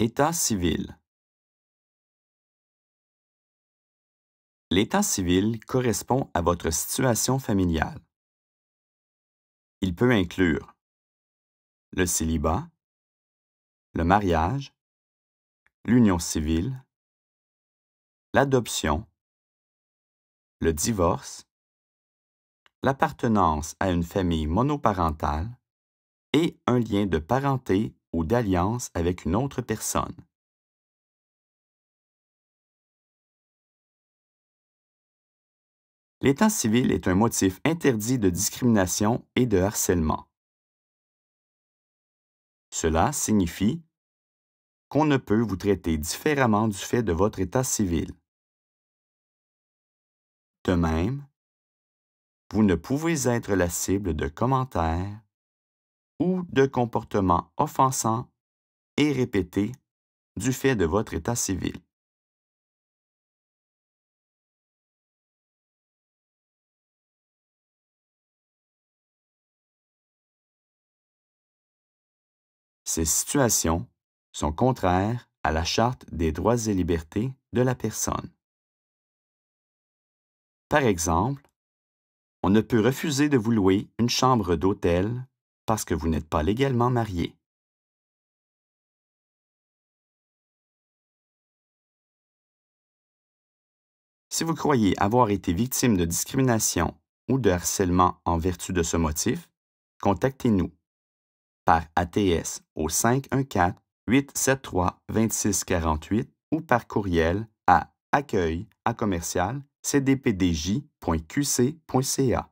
État civil L'état civil correspond à votre situation familiale. Il peut inclure le célibat, le mariage, l'union civile, l'adoption, le divorce, l'appartenance à une famille monoparentale et un lien de parenté ou d'alliance avec une autre personne. L'état civil est un motif interdit de discrimination et de harcèlement. Cela signifie qu'on ne peut vous traiter différemment du fait de votre état civil. De même, vous ne pouvez être la cible de commentaires, ou de comportement offensants et répétés du fait de votre état civil. Ces situations sont contraires à la Charte des droits et libertés de la personne. Par exemple, on ne peut refuser de vous louer une chambre d'hôtel parce que vous n'êtes pas légalement marié. Si vous croyez avoir été victime de discrimination ou de harcèlement en vertu de ce motif, contactez-nous par ATS au 514-873-2648 ou par courriel à accueil à commercial cdpdj.qc.ca.